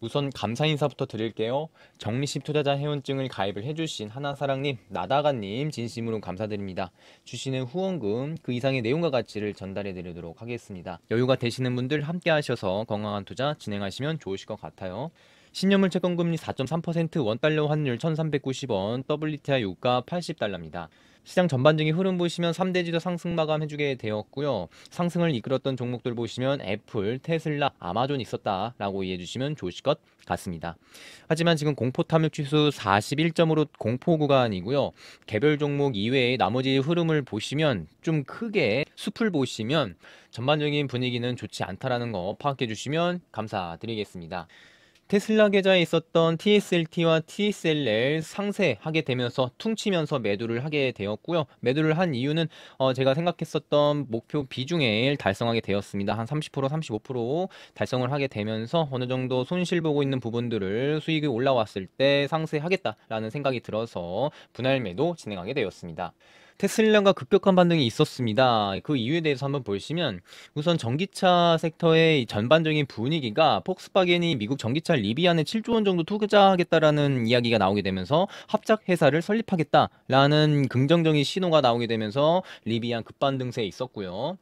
우선 감사 인사부터 드릴게요. 정리식 투자자 회원증을 가입을 해주신 하나사랑님, 나다가님 진심으로 감사드립니다. 주시는 후원금 그 이상의 내용과 가치를 전달해드리도록 하겠습니다. 여유가 되시는 분들 함께 하셔서 건강한 투자 진행하시면 좋으실 것 같아요. 신년물 채권금리 4.3% 원달러 환율 1390원, WTI 유가 80달러입니다. 시장 전반적인 흐름 보시면 3대 지도 상승 마감해주게 되었고요. 상승을 이끌었던 종목들 보시면 애플, 테슬라, 아마존 있었다라고 이해해주시면 좋으실 것 같습니다. 하지만 지금 공포 탐욕 지수 41점으로 공포 구간이고요. 개별 종목 이외의 나머지 흐름을 보시면 좀 크게 숲을 보시면 전반적인 분위기는 좋지 않다라는 거 파악해 주시면 감사드리겠습니다. 테슬라 계좌에 있었던 TSLT와 TSLL 상세하게 되면서 퉁치면서 매도를 하게 되었고요. 매도를 한 이유는 어 제가 생각했었던 목표 비중에 달성하게 되었습니다. 한 30%, 35% 달성을 하게 되면서 어느 정도 손실 보고 있는 부분들을 수익이 올라왔을 때 상세하겠다라는 생각이 들어서 분할 매도 진행하게 되었습니다. 테슬라가 급격한 반등이 있었습니다. 그 이유에 대해서 한번 보시면 우선 전기차 섹터의 전반적인 분위기가 폭스바겐이 미국 전기차 리비안에 7조 원 정도 투자하겠다라는 이야기가 나오게 되면서 합작 회사를 설립하겠다라는 긍정적인 신호가 나오게 되면서 리비안 급반등세에 있었고요.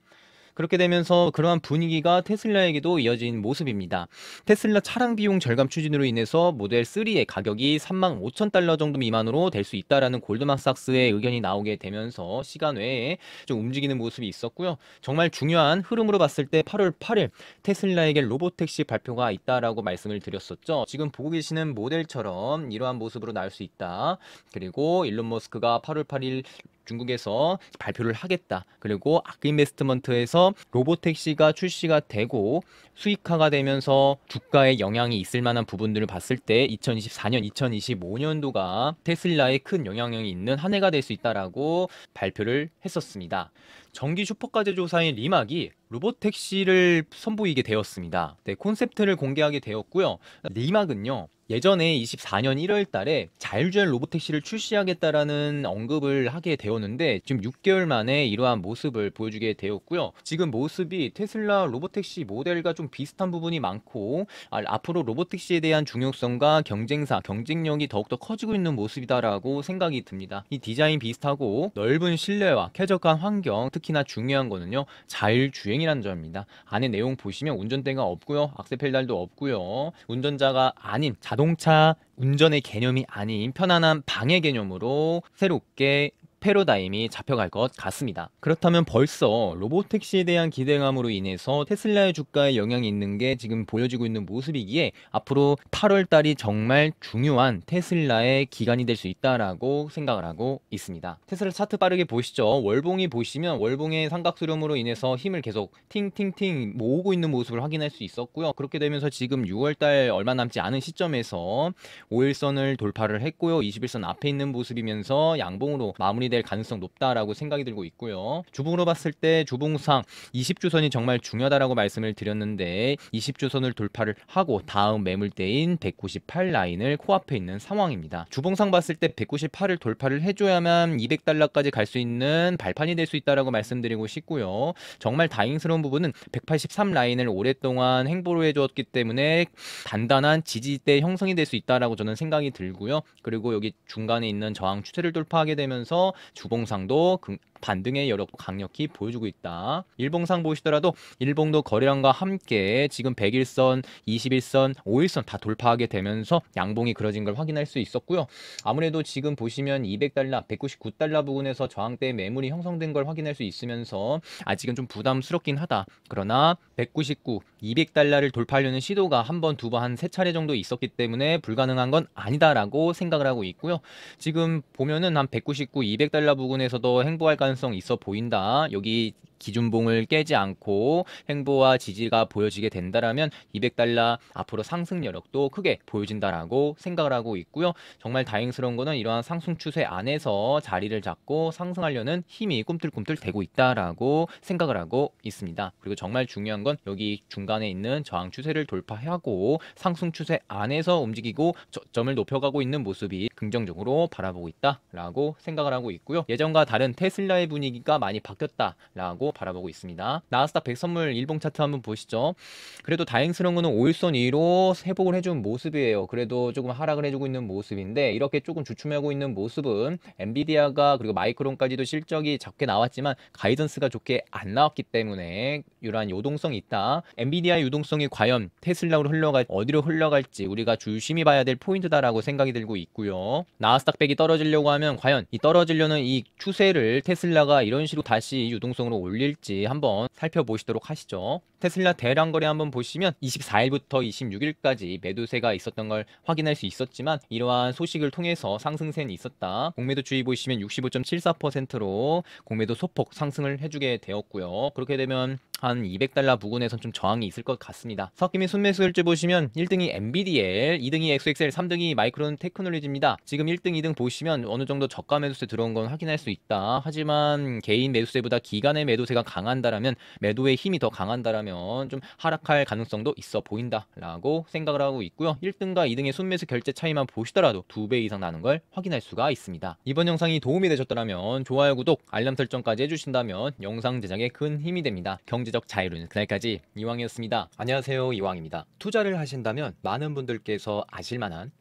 그렇게 되면서 그러한 분위기가 테슬라에게도 이어진 모습입니다. 테슬라 차량 비용 절감 추진으로 인해서 모델 3의 가격이 3만 5천 달러 정도 미만으로 될 수 있다라는 골드만삭스의 의견이 나오게 되면서 시간 외에 좀 움직이는 모습이 있었고요. 정말 중요한 흐름으로 봤을 때 8월 8일 테슬라에게 로보택시 발표가 있다라고 말씀을 드렸었죠. 지금 보고 계시는 모델처럼 이러한 모습으로 나올 수 있다. 그리고 일론 머스크가 8월 8일 중국에서 발표를 하겠다. 그리고 아크인베스트먼트에서 로보택시가 출시가 되고 수익화가 되면서 주가에 영향이 있을 만한 부분들을 봤을 때 2024년, 2025년도가 테슬라에큰 영향력이 있는 한 해가 될 수 있다라고 발표를 했었습니다. 전기 슈퍼카제 조사인 리막이 로봇택시를 선보이게 되었습니다. 네, 콘셉트를 공개하게 되었고요. 리막은요. 예전에 24년 1월 달에 자율주행 로봇택시를 출시하겠다라는 언급을 하게 되었는데 지금 6개월 만에 이러한 모습을 보여주게 되었고요. 지금 모습이 테슬라 로봇택시 모델과 좀 비슷한 부분이 많고 아, 앞으로 로봇택시에 대한 중요성과 경쟁사, 경쟁력이 더욱더 커지고 있는 모습이다라고 생각이 듭니다. 이 디자인 비슷하고 넓은 실내와 쾌적한 환경, 특히 특히나 중요한 거는요. 자율주행이라는 점입니다. 안에 내용 보시면 운전대가 없고요. 악세 펠달도 없고요. 운전자가 아닌 자동차 운전의 개념이 아닌 편안한 방해 개념으로 새롭게 패러다임이 잡혀갈 것 같습니다. 그렇다면 벌써 로봇 택시에 대한 기대감으로 인해서 테슬라의 주가에 영향이 있는 게 지금 보여지고 있는 모습이기에 앞으로 8월 달이 정말 중요한 테슬라의 기간이 될 수 있다라고 생각을 하고 있습니다. 테슬라 차트 빠르게 보시죠. 월봉이 보시면 월봉의 삼각수렴으로 인해서 힘을 계속 팅팅팅 모으고 있는 모습을 확인할 수 있었고요. 그렇게 되면서 지금 6월 달 얼마 남지 않은 시점에서 5일선을 돌파를 했고요. 21선 앞에 있는 모습이면서 양봉으로 마무리 마무리될 가능성 높다라고 생각이 들고 있고요. 주봉으로 봤을 때 주봉상 20주선이 정말 중요하다라고 말씀을 드렸는데 20주선을 돌파를 하고 다음 매물대인 198 라인을 코앞에 있는 상황입니다. 주봉상 봤을 때 198을 돌파를 해줘야만 200달러까지 갈 수 있는 발판이 될 수 있다라고 말씀드리고 싶고요. 정말 다행스러운 부분은 183 라인을 오랫동안 행보로 해주었기 때문에 단단한 지지대 형성이 될 수 있다라고 저는 생각이 들고요. 그리고 여기 중간에 있는 저항 추세를 돌파하게 되면서 주봉상도 반등의 여력 강력히 보여주고 있다. 일봉상 보시더라도 일봉도 거래량과 함께 지금 100일선, 21선, 5일선 다 돌파하게 되면서 양봉이 그려진 걸 확인할 수 있었고요. 아무래도 지금 보시면 200달러, 199달러 부근에서 저항대 매물이 형성된 걸 확인할 수 있으면서 아직은 좀 부담스럽긴 하다. 그러나 199, 200달러를 돌파하려는 시도가 한 번, 두 번, 한 세 차례 정도 있었기 때문에 불가능한 건 아니다라고 생각을 하고 있고요. 지금 보면은 한 199, 200달러 부근에서도 행보할 가 가능성 있어 보인다. 여기 기준봉을 깨지 않고 행보와 지지가 보여지게 된다라면 200달러 앞으로 상승 여력도 크게 보여진다라고 생각을 하고 있고요. 정말 다행스러운 거는 이러한 상승 추세 안에서 자리를 잡고 상승하려는 힘이 꿈틀꿈틀 되고 있다라고 생각을 하고 있습니다. 그리고 정말 중요한 건 여기 중간에 있는 저항 추세를 돌파하고 상승 추세 안에서 움직이고 저점을 높여가고 있는 모습이 긍정적으로 바라보고 있다라고 생각을 하고 있고요. 예전과 다른 테슬라의 분위기가 많이 바뀌었다라고 있다고 바라보고 있습니다. 나스닥 100 선물 일봉 차트 한번 보시죠. 그래도 다행스러운 거는 5일선 위로 회복을 해준 모습이에요. 그래도 조금 하락을 해주고 있는 모습인데 이렇게 조금 주춤하고 있는 모습은 엔비디아가 그리고 마이크론까지도 실적이 적게 나왔지만 가이던스가 좋게 안 나왔기 때문에 이러한 요동성이 있다. 엔비디아의 유동성이 과연 테슬라로 흘러갈 어디로 흘러갈지 우리가 조심히 봐야 될 포인트다라고 생각이 들고 있고요. 나스닥백이 떨어지려고 하면 과연 이 떨어지려는 이 추세를 테슬라가 이런 식으로 다시 유동성으로 올려 올릴지 한번 살펴보시도록 하시죠. 테슬라 대량 거래 한번 보시면 24일부터 26일까지 매도세가 있었던 걸 확인할 수 있었지만 이러한 소식을 통해서 상승세는 있었다. 공매도 주의 보시면 65.74%로 공매도 소폭 상승을 해주게 되었고요. 그렇게 되면 한 200달러 부근에선 좀 저항이 있을 것 같습니다. 석임이 순매수일지 보시면 1등이 MBDL, 2등이 XXL, 3등이 마이크론 테크놀리지입니다 지금 1등, 2등 보시면 어느 정도 저가 매도세 들어온 건 확인할 수 있다. 하지만 개인 매도세보다 기간의 매도세가 강한다라면 매도의 힘이 더 강한다라면 한면좀 하락할 가능성도 있어 보인다라고 생각을 하고 있고요. 1등과 2등의 순매수 결제 차이만 보시더라도 2배 이상 나는 걸 확인할 수가 있습니다. 이번 영상이 도움이 되셨다면 좋아요, 구독, 알람 설정까지 해주신다면 영상 제작에 큰 힘이 됩니다. 경제적 자유로운 그날까지 이왕이었습니다. 안녕하세요, 이왕입니다. 투자를 하신다면 많은 분들께서 아실 만한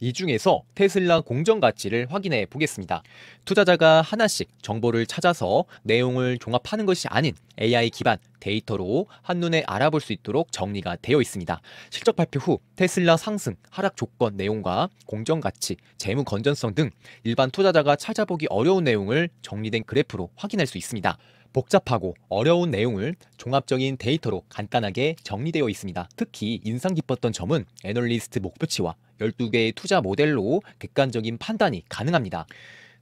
이 중에서 테슬라 공정 가치를 확인해 보겠습니다. 투자자가 하나씩 정보를 찾아서 내용을 종합하는 것이 아닌 AI 기반 데이터로 한눈에 알아볼 수 있도록 정리가 되어 있습니다. 실적 발표 후 테슬라 상승, 하락 조건 내용과 공정 가치, 재무 건전성 등 일반 투자자가 찾아보기 어려운 내용을 정리된 그래프로 확인할 수 있습니다. 복잡하고 어려운 내용을 종합적인 데이터로 간단하게 정리되어 있습니다. 특히 인상 깊었던 점은 애널리스트 목표치와 12개의 투자 모델로 객관적인 판단이 가능합니다.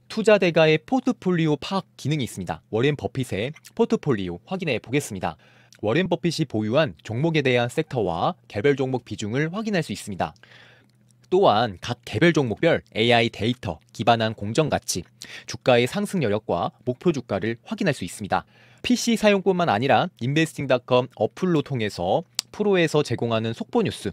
투자 대가의 포트폴리오 파악 기능이 있습니다. 워렌 버핏의 포트폴리오 확인해 보겠습니다. 워렌 버핏이 보유한 종목에 대한 섹터와 개별 종목 비중을 확인할 수 있습니다. 또한 각 개별 종목별 AI 데이터 기반한 공정 가치, 주가의 상승 여력과 목표 주가를 확인할 수 있습니다. PC 사용뿐만 아니라 investing.com 어플로 통해서 프로에서 제공하는 속보 뉴스,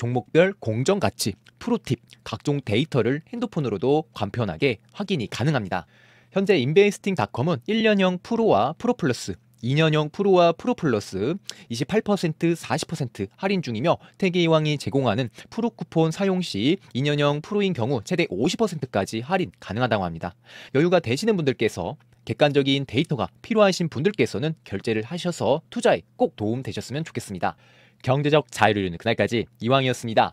종목별 공정 가치, 프로팁, 각종 데이터를 핸드폰으로도 간편하게 확인이 가능합니다. 현재 인베이스팅닷컴은 1년형 프로와 프로 플러스, 2년형 프로와 프로 플러스 28% 40% 할인 중이며 태계이왕이 제공하는 프로 쿠폰 사용 시 2년형 프로인 경우 최대 50%까지 할인 가능하다고 합니다. 여유가 되시는 분들께서 객관적인 데이터가 필요하신 분들께서는 결제를 하셔서 투자에 꼭 도움 되셨으면 좋겠습니다. 경제적 자유를 이루는 그날까지 이왕이었습니다.